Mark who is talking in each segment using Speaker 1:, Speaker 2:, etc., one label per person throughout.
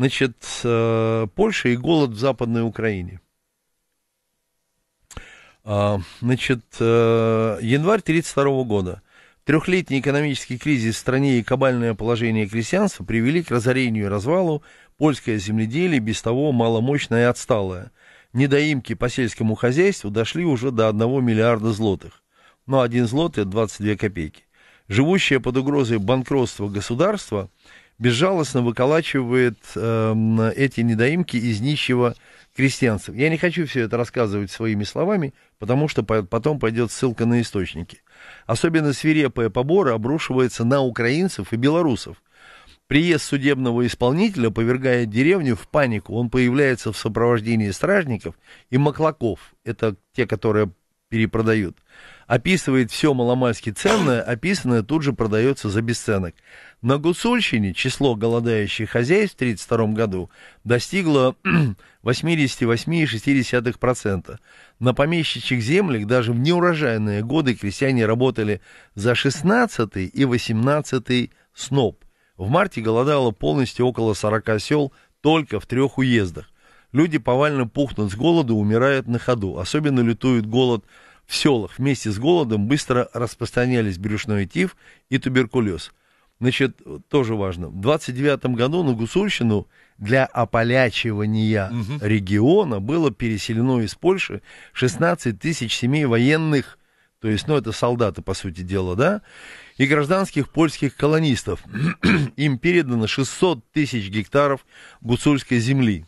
Speaker 1: Значит, э, Польша и голод в Западной Украине. А, значит, э, январь 1932 года. Трехлетний экономический кризис в стране и кабальное положение крестьянства привели к разорению и развалу польское земледелие, без того маломощное и отсталое. Недоимки по сельскому хозяйству дошли уже до 1 миллиарда злотых. Но ну, один злот – это 22 копейки. Живущее под угрозой банкротства государства безжалостно выколачивает э, эти недоимки из нищего крестьянства. Я не хочу все это рассказывать своими словами, потому что потом пойдет ссылка на источники. Особенно свирепые поборы обрушиваются на украинцев и белорусов. Приезд судебного исполнителя повергает деревню в панику. Он появляется в сопровождении стражников и маклаков. Это те, которые перепродают. Описывает все маломальски ценное, описанное тут же продается за бесценок. На Гуцульщине число голодающих хозяйств в 1932 году достигло 88,6%. На помещичьих землях даже в неурожайные годы крестьяне работали за 16 и 18 сноп. В марте голодало полностью около 40 сел только в трех уездах. Люди повально пухнут с голоду, умирают на ходу. Особенно лютует голод в селах. Вместе с голодом быстро распространялись брюшной тиф и туберкулез. Значит, тоже важно. В 29 году на Гусульщину для ополячивания угу. региона было переселено из Польши 16 тысяч семей военных, то есть, ну, это солдаты, по сути дела, да, и гражданских польских колонистов. Им передано 600 тысяч гектаров гуцульской земли.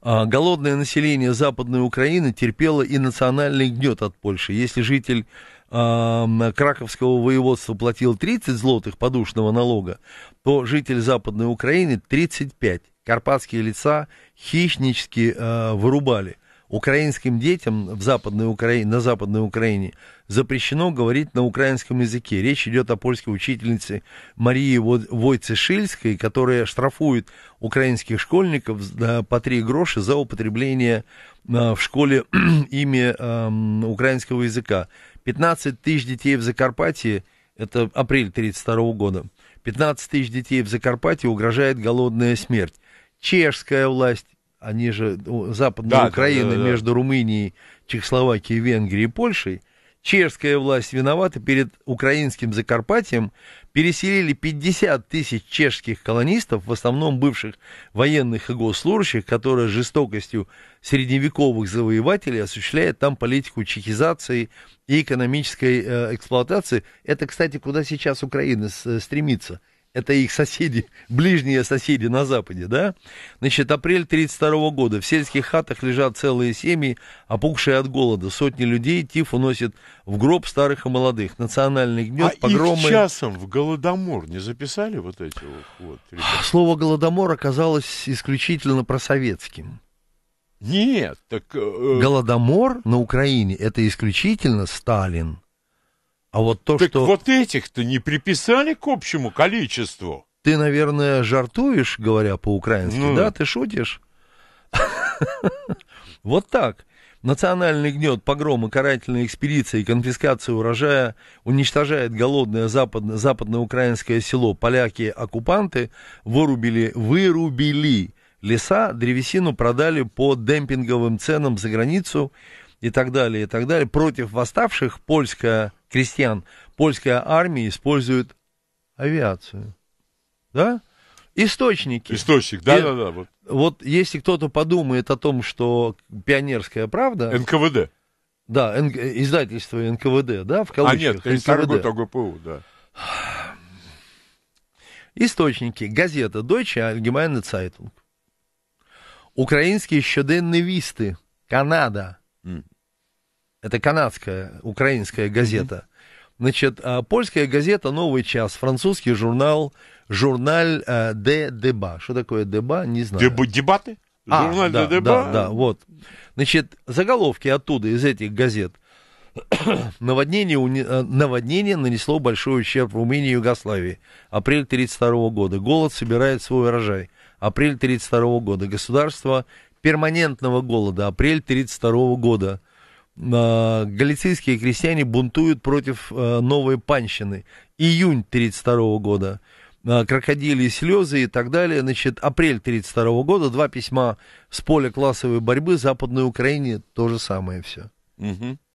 Speaker 1: А, голодное население Западной Украины терпело и национальный гнет от Польши. Если житель а, Краковского воеводства платил 30 злотых подушного налога, то житель Западной Украины 35. Карпатские лица хищнически э, вырубали – украинским детям в Западной Украине, на Западной Украине запрещено говорить на украинском языке. Речь идет о польской учительнице Марии Войцешильской, которая штрафует украинских школьников по три гроша за употребление а, в школе ими украинского языка. 15 тысяч детей в Закарпатье, это апрель 1932 года, 15 тысяч детей в Закарпатье угрожает голодная смерть. Чешская власть они же ну, Западная да, Украина да, да, между Румынией, Чехословакией, Венгрией и Польшей, чешская власть виновата перед украинским Закарпатьем, переселили 50 тысяч чешских колонистов, в основном бывших военных и госслужащих, которые жестокостью средневековых завоевателей осуществляют там политику чехизации и экономической э, эксплуатации. Это, кстати, куда сейчас Украина э, стремится – это их соседи, ближние соседи на Западе, да? Значит, апрель 1932 года. В сельских хатах лежат целые семьи, опухшие от голода. Сотни людей тиф уносит в гроб старых и молодых. Национальный гнев, а погромы... их часом в Голодомор не записали вот эти вот? вот а Слово Голодомор оказалось исключительно просоветским. Нет, так... Э... э голодомор на Украине – это исключительно Сталин. А вот то, так что... вот этих-то не приписали к общему количеству. Ты, наверное, жартуешь, говоря по-украински, ну... да? Ты шутишь? Вот так. Национальный гнет, погромы, карательные экспедиции, конфискация урожая уничтожает голодное западноукраинское село. Поляки-оккупанты вырубили, вырубили леса, древесину продали по демпинговым ценам за границу и так далее, и так далее. Против восставших польская, крестьян, польская армия использует авиацию. Да? Источники. Источник, да, и, да, да. Вот. вот если кто-то подумает о том, что пионерская правда... НКВД. Да, Н... издательство НКВД, да, в кавычках. А нет, НКВД. Дорогой, ОГПУ, да. Источники. Газета Deutsche Allgemeine Zeitung. Украинские щоденные висты. Канада. Это канадская, украинская газета. Значит, а, польская газета «Новый час», французский журнал, журнал э, «Де Деба». Что такое «Деба», не знаю. Деб, дебаты? А, журнал да, «Де Деба»? Да, да, вот. Значит, заголовки оттуда, из этих газет – наводнение, э, наводнение нанесло большой ущерб Румынии и Югославии. Апрель 1932 года. Голод собирает свой урожай. Апрель 1932 года. Государство перманентного голода. Апрель 1932 года. А, галицийские крестьяне бунтуют против э, новой панщины. Июнь 1932 года. А, крокодили слезы и так далее. Значит, апрель 1932 года. Два письма с поля классовой борьбы Западной Украине. То же самое все. Угу.